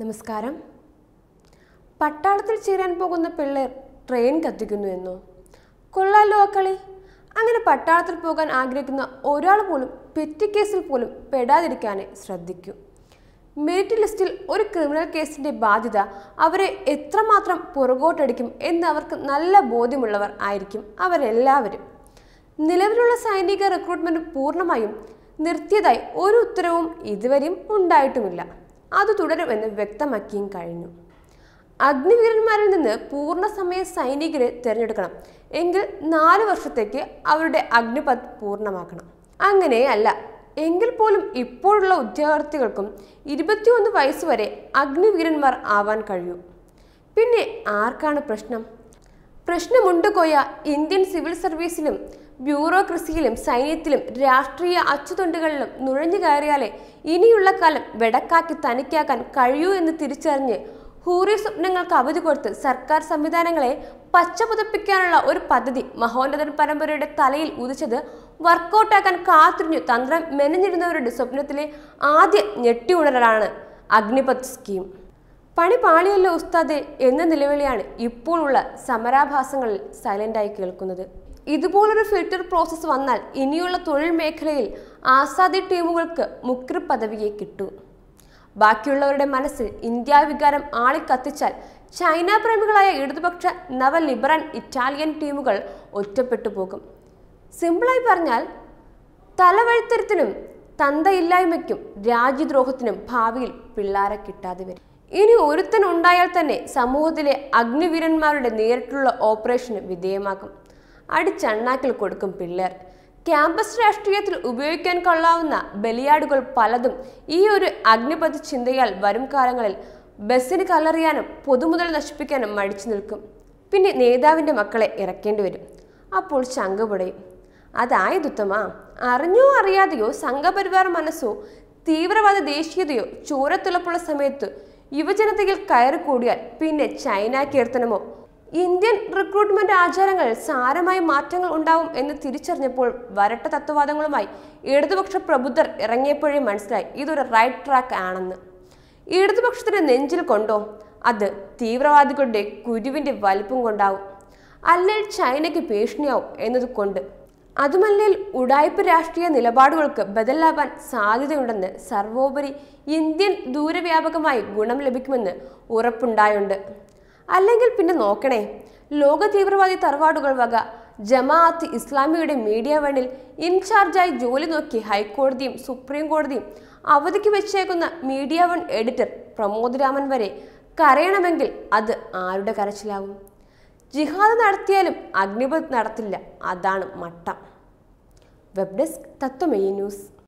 നമസ്കാരം പട്ടാളത്തിൽ ചേരാൻ പോകുന്ന പിള്ളേർ ട്രെയിൻ കത്തിക്കുന്നു എന്നോ കൊള്ളാലോ അക്കളി അങ്ങനെ പട്ടാളത്തിൽ പോകാൻ ആഗ്രഹിക്കുന്ന ഒരാൾ പോലും പെറ്റിക്കേസിൽ പോലും പെടാതിരിക്കാനേ ശ്രദ്ധിക്കൂ മെറിറ്റ് ലിസ്റ്റിൽ ഒരു ക്രിമിനൽ കേസിൻ്റെ ബാധ്യത അവരെ എത്രമാത്രം പുറകോട്ടടിക്കും എന്ന് അവർക്ക് നല്ല ബോധ്യമുള്ളവർ ആയിരിക്കും അവരെല്ലാവരും നിലവിലുള്ള സൈനിക റിക്രൂട്ട്മെൻറ്റ് പൂർണ്ണമായും നിർത്തിയതായി ഒരു ഉത്തരവും ഇതുവരെയും ഉണ്ടായിട്ടുമില്ല അത് തുടരുമെന്ന് വ്യക്തമാക്കിയും കഴിഞ്ഞു അഗ്നിവീരന്മാരിൽ നിന്ന് പൂർണ്ണസമയ സൈനികരെ തിരഞ്ഞെടുക്കണം എങ്കിൽ നാല് വർഷത്തേക്ക് അവരുടെ അഗ്നിപത് പൂർണ്ണമാക്കണം അങ്ങനെയല്ല എങ്കിൽ പോലും ഇപ്പോഴുള്ള ഉദ്യോഗാർത്ഥികൾക്കും ഇരുപത്തിയൊന്ന് വയസ്സ് വരെ അഗ്നിവീരന്മാർ ആവാൻ കഴിയൂ പിന്നെ ആർക്കാണ് പ്രശ്നം പ്രശ്നമുണ്ട് കോയ ഇന്ത്യൻ സിവിൽ സർവീസിലും ബ്യൂറോക്രസിയിലും സൈന്യത്തിലും രാഷ്ട്രീയ അച്ചുതൊണ്ടുകളിലും നുഴഞ്ഞു കയറിയാലേ ഇനിയുള്ള കാലം വെടക്കാക്കി തനിക്കാക്കാൻ കഴിയൂ എന്ന് തിരിച്ചറിഞ്ഞ് ഹൂറി സ്വപ്നങ്ങൾക്ക് അവധി കൊടുത്ത് സർക്കാർ സംവിധാനങ്ങളെ പച്ചപുതപ്പിക്കാനുള്ള ഒരു പദ്ധതി മഹോന്നതൻ പരമ്പരയുടെ തലയിൽ ഉദിച്ചത് വർക്കൗട്ടാക്കാൻ കാത്തിരിഞ്ഞു തന്ത്രം മെനഞ്ഞിരുന്നവരുടെ സ്വപ്നത്തിലെ ആദ്യ ഞെട്ടിയുണരലാണ് അഗ്നിപത് സ്കീം പണി പാളിയല്ലോ ഉസ്താദെ എന്ന നിലവിളിയാണ് ഇപ്പോഴുള്ള സമരാഭാസങ്ങളിൽ സൈലൻ്റായി കേൾക്കുന്നത് ഇതുപോലൊരു ഫിൽട്ടർ പ്രോസസ്സ് വന്നാൽ ഇനിയുള്ള തൊഴിൽ മേഖലയിൽ ആസാദി ടീമുകൾക്ക് മുക്രി പദവിയെ കിട്ടു ബാക്കിയുള്ളവരുടെ മനസ്സിൽ ഇന്ത്യ വികാരം ആളിക്കത്തിച്ചാൽ ചൈന പ്രേമികളായ ഇടതുപക്ഷ നവ ലിബറൻ ഇറ്റാലിയൻ ടീമുകൾ ഒറ്റപ്പെട്ടു പോകും സിമ്പിളായി പറഞ്ഞാൽ തലവഴുത്തരത്തിനും തന്തയില്ലായ്മയ്ക്കും രാജ്യദ്രോഹത്തിനും ഭാവിയിൽ പിള്ളാരെ കിട്ടാതെ വരും ഇനി ഒരുത്തൻ ഉണ്ടായാൽ തന്നെ സമൂഹത്തിലെ അഗ്നിവീരന്മാരുടെ നേരിട്ടുള്ള ഓപ്പറേഷന് വിധേയമാകും അടിച്ചണ്ണാക്കിൽ കൊടുക്കും പിള്ളേർ ക്യാമ്പസ് രാഷ്ട്രീയത്തിൽ ഉപയോഗിക്കാൻ കൊള്ളാവുന്ന ബലിയാടുകൾ പലതും ഈ ഒരു അഗ്നിപഥ ചിന്തയാൽ വരും കാലങ്ങളിൽ ബസ്സിന് കലറിയാനും പൊതുമുതൽ നശിപ്പിക്കാനും മടിച്ചു നിൽക്കും പിന്നെ നേതാവിൻ്റെ മക്കളെ ഇറക്കേണ്ടി വരും അപ്പോൾ ശങ്കപുടയും അതായതുത്തമാ അറിഞ്ഞോ അറിയാതെയോ സംഘപരിവാർ മനസ്സോ തീവ്രവാദ ദേശീയതയോ ചൂരത്തിളപ്പുള്ള സമയത്ത് യുവജനതയിൽ കൂടിയാൽ പിന്നെ ചൈന കീർത്തനമോ ഇന്ത്യൻ റിക്രൂട്ട്മെന്റ് ആചാരങ്ങൾ സാരമായ മാറ്റങ്ങൾ ഉണ്ടാവും എന്ന് തിരിച്ചറിഞ്ഞപ്പോൾ വരട്ട തത്വവാദങ്ങളുമായി ഇടതുപക്ഷ പ്രബുദ്ധർ ഇറങ്ങിയപ്പോഴേ മനസ്സിലായി ഇതൊരു റൈറ്റ് ട്രാക്ക് ആണെന്ന് ഇടതുപക്ഷത്തിന്റെ നെഞ്ചിൽ കൊണ്ടോ അത് തീവ്രവാദികളുടെ കുരുവിന്റെ വലിപ്പം കൊണ്ടാവും അല്ലേൽ ചൈനയ്ക്ക് ഭീഷണിയാവും എന്നതുകൊണ്ട് അതുമല്ലേൽ ഉടായ്പ രാഷ്ട്രീയ നിലപാടുകൾക്ക് ബദലാവാൻ സാധ്യതയുണ്ടെന്ന് സർവോപരി ഇന്ത്യൻ ദൂരവ്യാപകമായി ഗുണം ലഭിക്കുമെന്ന് ഉറപ്പുണ്ടായുണ്ട് അല്ലെങ്കിൽ പിന്നെ നോക്കണേ ലോക തീവ്രവാദി തറവാടുകൾ വക ജമാഅത്ത് ഇസ്ലാമിയുടെ മീഡിയ വണിൽ ഇൻചാർജായി ജോലി നോക്കി ഹൈക്കോടതിയും സുപ്രീം കോടതിയും അവധിക്ക് വെച്ചേക്കുന്ന media one editor Pramod Raman വരെ കരയണമെങ്കിൽ അത് ആരുടെ കരച്ചിലാകും ജിഹാദ് നടത്തിയാലും അഗ്നിപത് നടത്തില്ല അതാണ് മട്ടം വെബ് ഡെസ്ക് തത്വമേയ ന്യൂസ്